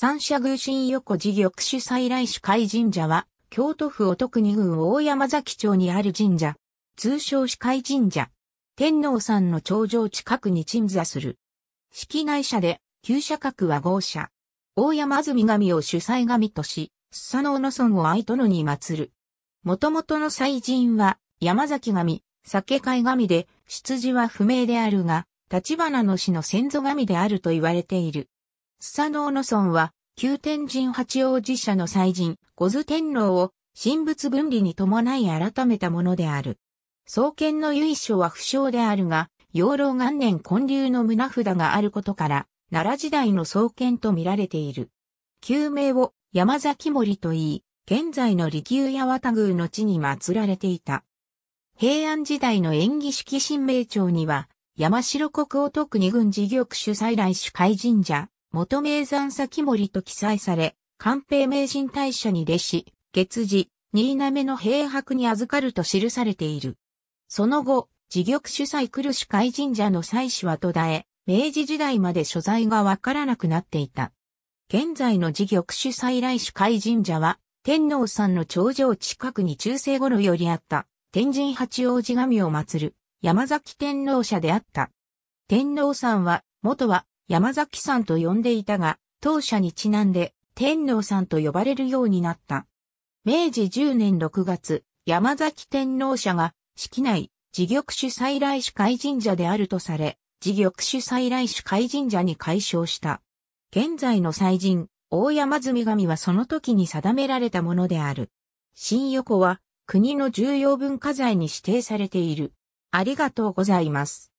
三社宮神横寺玉主再来主会神社は、京都府お徳二郡大山崎町にある神社。通称司会神社。天皇山の頂上近くに鎮座する。式内社で、旧社格は豪社。大山住神を主祭神とし、須佐の野の尊を愛殿に祀る。元々の祭神は、山崎神、酒会神で、出自は不明であるが、立花の死の先祖神であると言われている。スサノオノ村は、旧天神八王子社の祭神、五頭天皇を、神仏分離に伴い改めたものである。創建の由緒は不詳であるが、養老元年建立の胸札があることから、奈良時代の創建と見られている。旧名を山崎森と言い、現在の利休八幡宮の地に祀られていた。平安時代の演技式神明朝には、山城国王特二軍事業主催来主海神社、元名山先森と記載され、官兵名人大社に弟子、月次、新滑の平白に預かると記されている。その後、自玉主催来る主会神社の祭祀は途絶え、明治時代まで所在がわからなくなっていた。現在の自玉主催来主会神社は、天皇さんの頂上近くに中世頃よりあった、天神八王子神を祀る、山崎天皇社であった。天皇さんは、元は山崎さんと呼んでいたが、当社にちなんで天皇さんと呼ばれるようになった。明治10年6月、山崎天皇社が、式内、自玉主祭来主海神社であるとされ、自玉主祭来主海神社に改称した。現在の祭神、大山積神はその時に定められたものである。新横は、国の重要文化財に指定されている。ありがとうございます。